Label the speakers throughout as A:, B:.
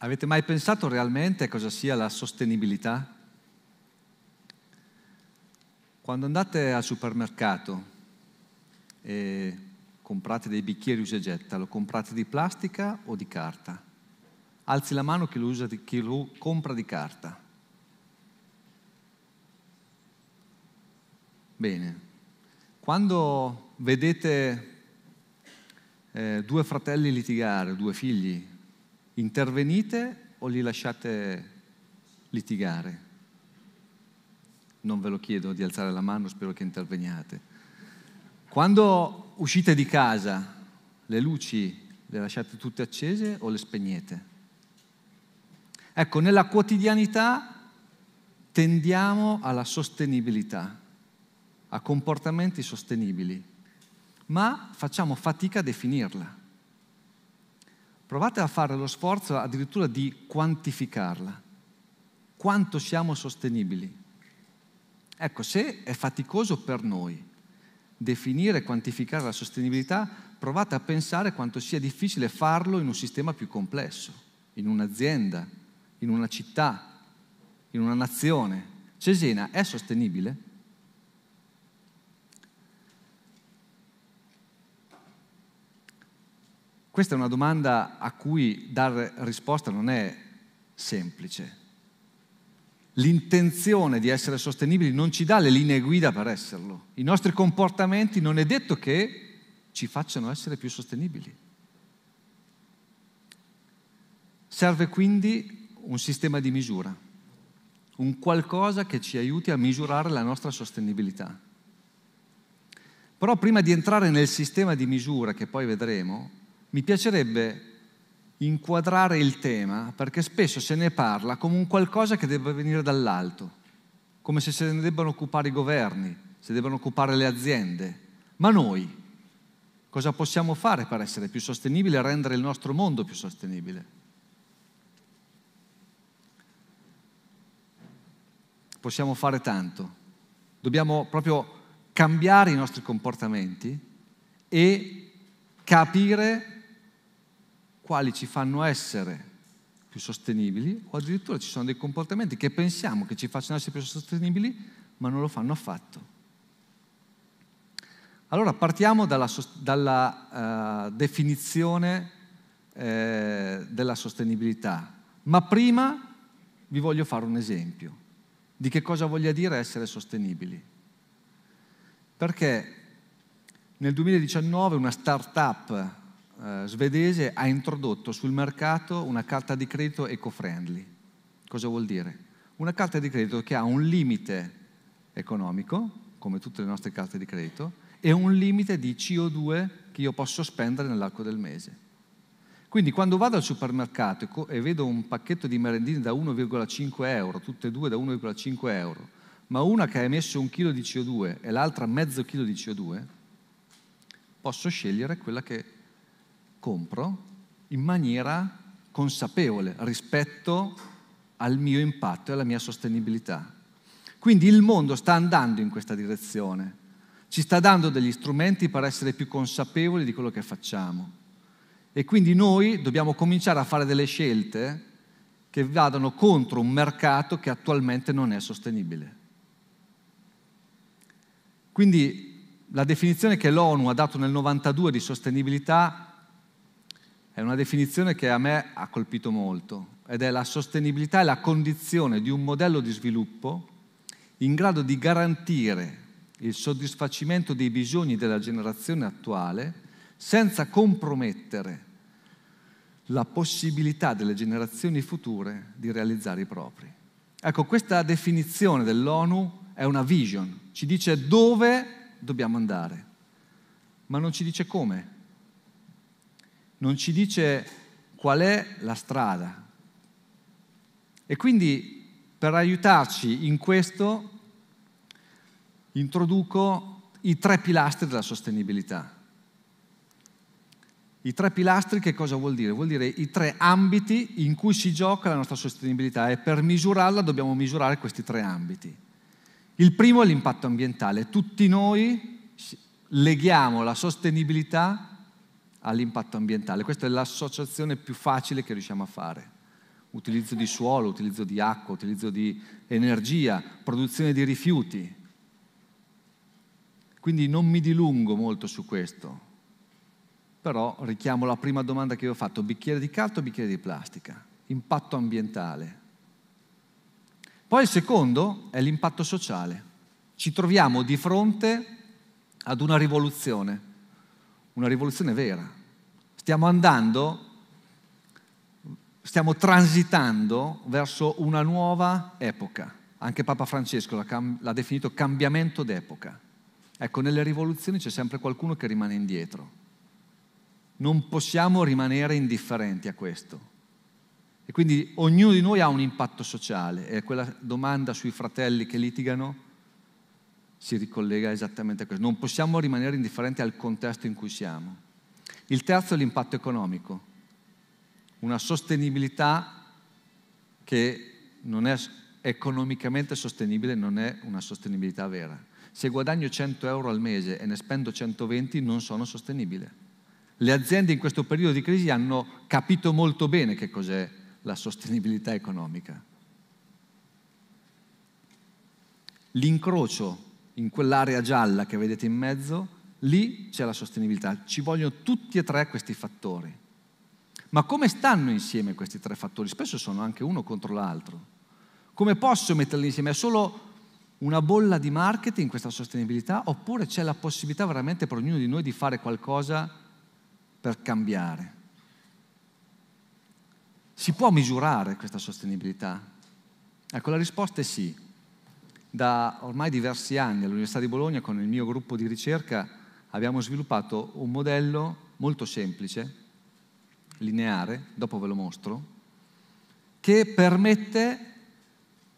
A: Avete mai pensato realmente a cosa sia la sostenibilità? Quando andate al supermercato e comprate dei bicchieri usa e getta, lo comprate di plastica o di carta? Alzi la mano chi lo, usa, chi lo compra di carta. Bene. Quando vedete eh, due fratelli litigare, due figli intervenite o li lasciate litigare? Non ve lo chiedo di alzare la mano, spero che interveniate. Quando uscite di casa, le luci le lasciate tutte accese o le spegnete? Ecco, nella quotidianità tendiamo alla sostenibilità, a comportamenti sostenibili, ma facciamo fatica a definirla. Provate a fare lo sforzo addirittura di quantificarla. Quanto siamo sostenibili? Ecco, se è faticoso per noi definire e quantificare la sostenibilità, provate a pensare quanto sia difficile farlo in un sistema più complesso, in un'azienda, in una città, in una nazione. Cesena è sostenibile? Questa è una domanda a cui dare risposta non è semplice. L'intenzione di essere sostenibili non ci dà le linee guida per esserlo. I nostri comportamenti non è detto che ci facciano essere più sostenibili. Serve quindi un sistema di misura, un qualcosa che ci aiuti a misurare la nostra sostenibilità. Però prima di entrare nel sistema di misura che poi vedremo, mi piacerebbe inquadrare il tema, perché spesso se ne parla come un qualcosa che debba venire dall'alto, come se se ne debbano occupare i governi, se debbano occupare le aziende. Ma noi cosa possiamo fare per essere più sostenibili e rendere il nostro mondo più sostenibile? Possiamo fare tanto, dobbiamo proprio cambiare i nostri comportamenti e capire quali ci fanno essere più sostenibili o addirittura ci sono dei comportamenti che pensiamo che ci facciano essere più sostenibili ma non lo fanno affatto. Allora partiamo dalla, dalla uh, definizione eh, della sostenibilità, ma prima vi voglio fare un esempio di che cosa voglia dire essere sostenibili. Perché nel 2019 una start-up eh, svedese ha introdotto sul mercato una carta di credito eco-friendly. Cosa vuol dire? Una carta di credito che ha un limite economico, come tutte le nostre carte di credito, e un limite di CO2 che io posso spendere nell'arco del mese. Quindi quando vado al supermercato e vedo un pacchetto di merendine da 1,5 euro, tutte e due da 1,5 euro, ma una che ha emesso un chilo di CO2 e l'altra mezzo chilo di CO2, posso scegliere quella che compro in maniera consapevole rispetto al mio impatto e alla mia sostenibilità. Quindi il mondo sta andando in questa direzione, ci sta dando degli strumenti per essere più consapevoli di quello che facciamo. E quindi noi dobbiamo cominciare a fare delle scelte che vadano contro un mercato che attualmente non è sostenibile. Quindi la definizione che l'ONU ha dato nel 92 di sostenibilità è una definizione che a me ha colpito molto ed è la sostenibilità e la condizione di un modello di sviluppo in grado di garantire il soddisfacimento dei bisogni della generazione attuale senza compromettere la possibilità delle generazioni future di realizzare i propri. Ecco, questa definizione dell'ONU è una vision, ci dice dove dobbiamo andare, ma non ci dice come non ci dice qual è la strada. E quindi per aiutarci in questo introduco i tre pilastri della sostenibilità. I tre pilastri che cosa vuol dire? Vuol dire i tre ambiti in cui si gioca la nostra sostenibilità e per misurarla dobbiamo misurare questi tre ambiti. Il primo è l'impatto ambientale. Tutti noi leghiamo la sostenibilità all'impatto ambientale. Questa è l'associazione più facile che riusciamo a fare. Utilizzo di suolo, utilizzo di acqua, utilizzo di energia, produzione di rifiuti. Quindi non mi dilungo molto su questo, però richiamo la prima domanda che vi ho fatto, bicchiere di carta o bicchiere di plastica? Impatto ambientale. Poi il secondo è l'impatto sociale. Ci troviamo di fronte ad una rivoluzione una rivoluzione vera. Stiamo andando, stiamo transitando verso una nuova epoca. Anche Papa Francesco l'ha, cam- l'ha definito cambiamento d'epoca. Ecco, nelle rivoluzioni c'è sempre qualcuno che rimane indietro. Non possiamo rimanere indifferenti a questo. E quindi ognuno di noi ha un impatto sociale e quella domanda sui fratelli che litigano si ricollega esattamente a questo. Non possiamo rimanere indifferenti al contesto in cui siamo. Il terzo è l'impatto economico, una sostenibilità che non è economicamente sostenibile, non è una sostenibilità vera. Se guadagno 100 euro al mese e ne spendo 120 non sono sostenibile. Le aziende in questo periodo di crisi hanno capito molto bene che cos'è la sostenibilità economica. L'incrocio in quell'area gialla che vedete in mezzo, lì c'è la sostenibilità. Ci vogliono tutti e tre questi fattori. Ma come stanno insieme questi tre fattori? Spesso sono anche uno contro l'altro. Come posso metterli insieme? È solo una bolla di marketing questa sostenibilità oppure c'è la possibilità veramente per ognuno di noi di fare qualcosa per cambiare? Si può misurare questa sostenibilità? Ecco, la risposta è sì. Da ormai diversi anni all'Università di Bologna con il mio gruppo di ricerca abbiamo sviluppato un modello molto semplice, lineare, dopo ve lo mostro, che permette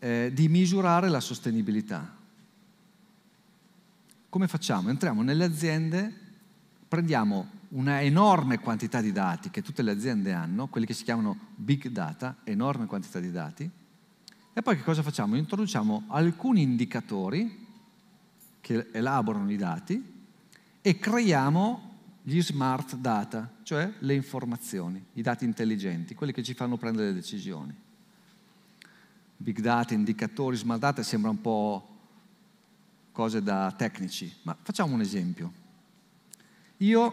A: eh, di misurare la sostenibilità. Come facciamo? Entriamo nelle aziende, prendiamo una enorme quantità di dati che tutte le aziende hanno, quelli che si chiamano big data, enorme quantità di dati, e poi che cosa facciamo? Introduciamo alcuni indicatori che elaborano i dati e creiamo gli smart data, cioè le informazioni, i dati intelligenti, quelli che ci fanno prendere le decisioni. Big data, indicatori, smart data sembra un po' cose da tecnici, ma facciamo un esempio. Io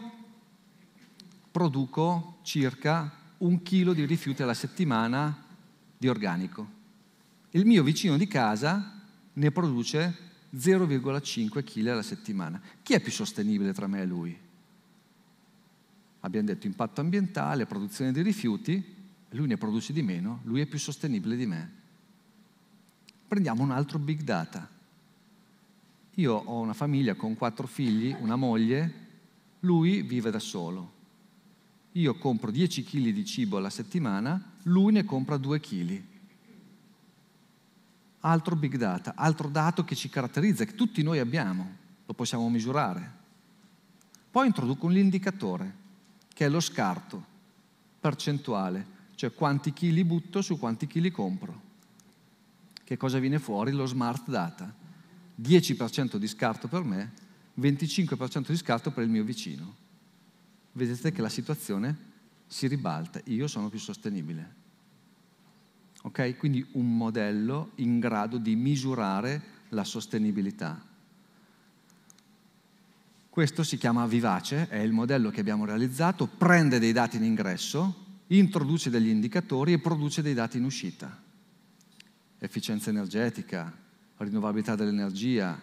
A: produco circa un chilo di rifiuti alla settimana di organico il mio vicino di casa ne produce 0,5 kg alla settimana. Chi è più sostenibile tra me e lui? Abbiamo detto impatto ambientale, produzione di rifiuti, lui ne produce di meno, lui è più sostenibile di me. Prendiamo un altro big data. Io ho una famiglia con quattro figli, una moglie, lui vive da solo. Io compro 10 kg di cibo alla settimana, lui ne compra 2 kg Altro big data, altro dato che ci caratterizza, che tutti noi abbiamo, lo possiamo misurare. Poi introduco un indicatore, che è lo scarto percentuale, cioè quanti chili butto su quanti chili compro. Che cosa viene fuori? Lo smart data. 10% di scarto per me, 25% di scarto per il mio vicino. Vedete che la situazione si ribalta, io sono più sostenibile. Okay? Quindi un modello in grado di misurare la sostenibilità. Questo si chiama Vivace, è il modello che abbiamo realizzato, prende dei dati in ingresso, introduce degli indicatori e produce dei dati in uscita. Efficienza energetica, rinnovabilità dell'energia,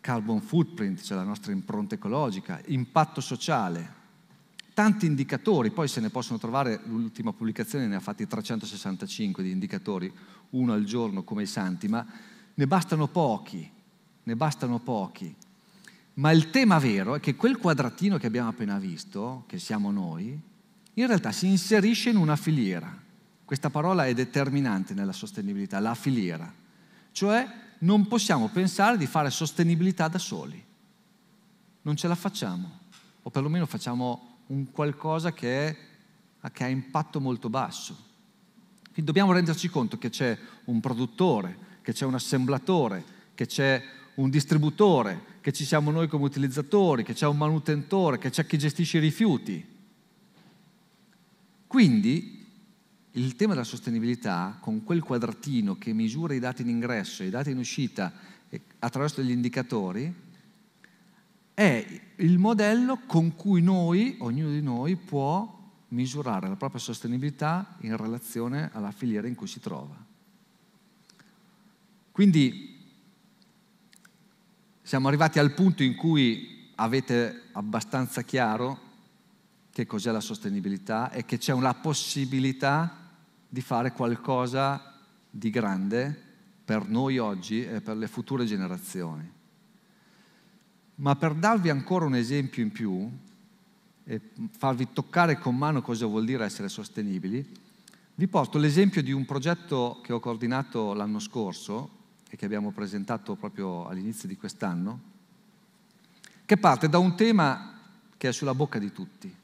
A: carbon footprint, cioè la nostra impronta ecologica, impatto sociale, tanti indicatori, poi se ne possono trovare, l'ultima pubblicazione ne ha fatti 365 di indicatori, uno al giorno come i santi, ma ne bastano pochi, ne bastano pochi. Ma il tema vero è che quel quadratino che abbiamo appena visto, che siamo noi, in realtà si inserisce in una filiera. Questa parola è determinante nella sostenibilità, la filiera. Cioè non possiamo pensare di fare sostenibilità da soli. Non ce la facciamo, o perlomeno facciamo un qualcosa che, è, che ha impatto molto basso. Quindi dobbiamo renderci conto che c'è un produttore, che c'è un assemblatore, che c'è un distributore, che ci siamo noi come utilizzatori, che c'è un manutentore, che c'è chi gestisce i rifiuti. Quindi il tema della sostenibilità, con quel quadratino che misura i dati in ingresso e i dati in uscita attraverso degli indicatori, è il modello con cui noi, ognuno di noi, può misurare la propria sostenibilità in relazione alla filiera in cui si trova. Quindi siamo arrivati al punto in cui avete abbastanza chiaro che cos'è la sostenibilità e che c'è una possibilità di fare qualcosa di grande per noi oggi e per le future generazioni. Ma per darvi ancora un esempio in più e farvi toccare con mano cosa vuol dire essere sostenibili, vi porto l'esempio di un progetto che ho coordinato l'anno scorso e che abbiamo presentato proprio all'inizio di quest'anno, che parte da un tema che è sulla bocca di tutti,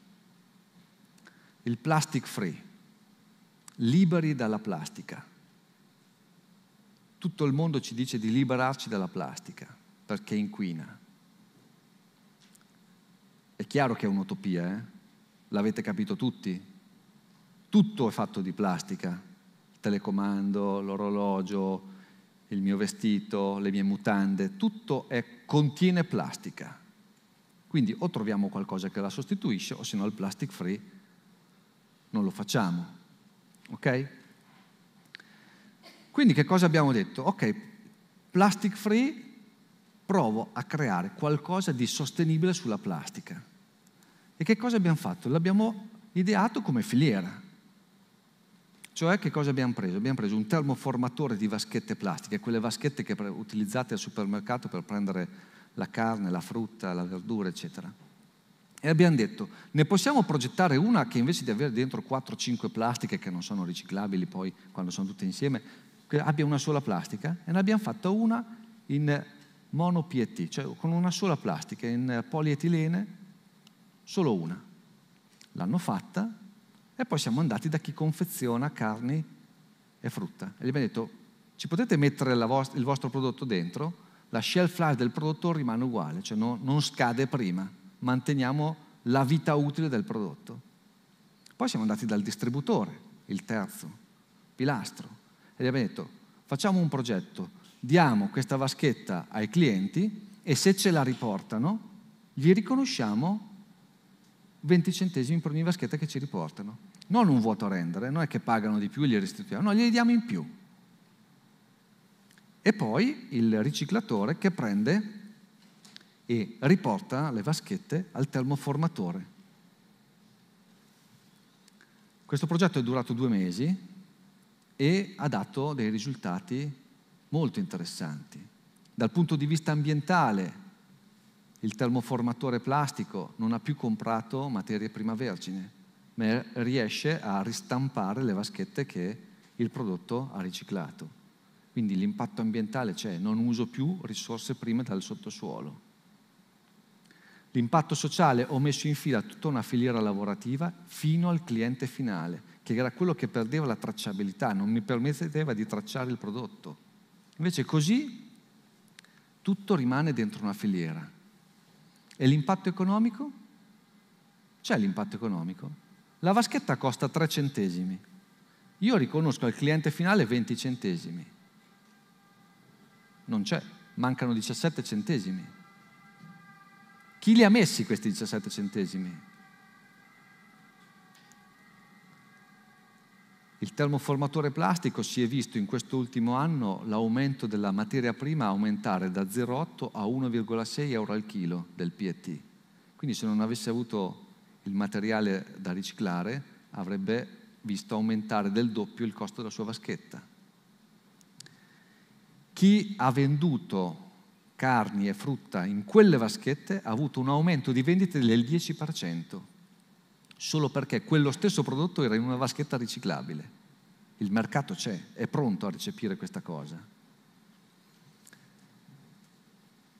A: il plastic free, liberi dalla plastica. Tutto il mondo ci dice di liberarci dalla plastica perché inquina, è chiaro che è un'utopia, eh? l'avete capito tutti. Tutto è fatto di plastica, il telecomando, l'orologio, il mio vestito, le mie mutande, tutto è, contiene plastica. Quindi o troviamo qualcosa che la sostituisce o se no il plastic free non lo facciamo. Ok? Quindi che cosa abbiamo detto? Ok, plastic free provo a creare qualcosa di sostenibile sulla plastica. E che cosa abbiamo fatto? L'abbiamo ideato come filiera. Cioè che cosa abbiamo preso? Abbiamo preso un termoformatore di vaschette plastiche, quelle vaschette che utilizzate al supermercato per prendere la carne, la frutta, la verdura, eccetera. E abbiamo detto, ne possiamo progettare una che invece di avere dentro 4-5 plastiche che non sono riciclabili poi quando sono tutte insieme, abbia una sola plastica? E ne abbiamo fatta una in mono PET, cioè con una sola plastica in polietilene solo una. L'hanno fatta e poi siamo andati da chi confeziona carni e frutta. E gli abbiamo detto, ci potete mettere vost- il vostro prodotto dentro? La shelf life del prodotto rimane uguale, cioè no, non scade prima, manteniamo la vita utile del prodotto. Poi siamo andati dal distributore, il terzo pilastro, e gli abbiamo detto, facciamo un progetto, diamo questa vaschetta ai clienti e se ce la riportano, gli riconosciamo 20 centesimi per ogni vaschetta che ci riportano. Non un vuoto a rendere, non è che pagano di più e gli restituiamo, no, gli diamo in più. E poi il riciclatore che prende e riporta le vaschette al termoformatore. Questo progetto è durato due mesi e ha dato dei risultati molto interessanti. Dal punto di vista ambientale il termoformatore plastico non ha più comprato materia prima vergine, ma riesce a ristampare le vaschette che il prodotto ha riciclato. Quindi l'impatto ambientale c'è, non uso più risorse prime dal sottosuolo. L'impatto sociale ho messo in fila tutta una filiera lavorativa fino al cliente finale, che era quello che perdeva la tracciabilità, non mi permetteva di tracciare il prodotto. Invece così tutto rimane dentro una filiera e l'impatto economico? C'è l'impatto economico. La vaschetta costa 3 centesimi. Io riconosco al cliente finale 20 centesimi. Non c'è, mancano 17 centesimi. Chi li ha messi questi 17 centesimi? Il termoformatore plastico si è visto in quest'ultimo anno l'aumento della materia prima aumentare da 0,8 a 1,6 euro al chilo del PET. Quindi se non avesse avuto il materiale da riciclare avrebbe visto aumentare del doppio il costo della sua vaschetta. Chi ha venduto carni e frutta in quelle vaschette ha avuto un aumento di vendite del 10% solo perché quello stesso prodotto era in una vaschetta riciclabile. Il mercato c'è, è pronto a recepire questa cosa.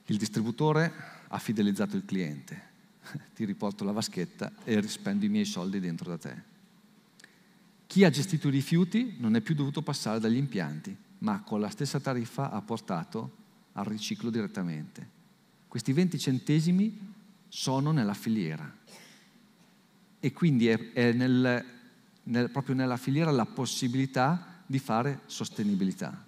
A: Il distributore ha fidelizzato il cliente, ti riporto la vaschetta e rispendo i miei soldi dentro da te. Chi ha gestito i rifiuti non è più dovuto passare dagli impianti, ma con la stessa tariffa ha portato al riciclo direttamente. Questi 20 centesimi sono nella filiera, e quindi è, è nel, nel, proprio nella filiera la possibilità di fare sostenibilità.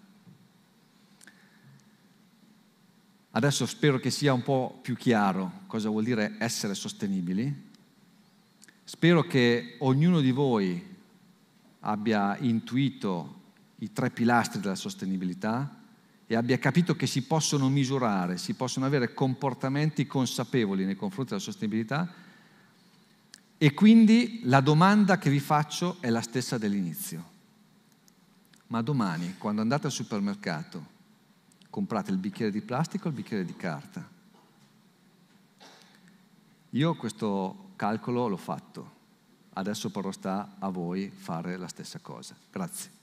A: Adesso spero che sia un po' più chiaro cosa vuol dire essere sostenibili. Spero che ognuno di voi abbia intuito i tre pilastri della sostenibilità e abbia capito che si possono misurare, si possono avere comportamenti consapevoli nei confronti della sostenibilità e quindi la domanda che vi faccio è la stessa dell'inizio. Ma domani, quando andate al supermercato, comprate il bicchiere di plastica o il bicchiere di carta? Io questo calcolo l'ho fatto. Adesso però sta a voi fare la stessa cosa. Grazie.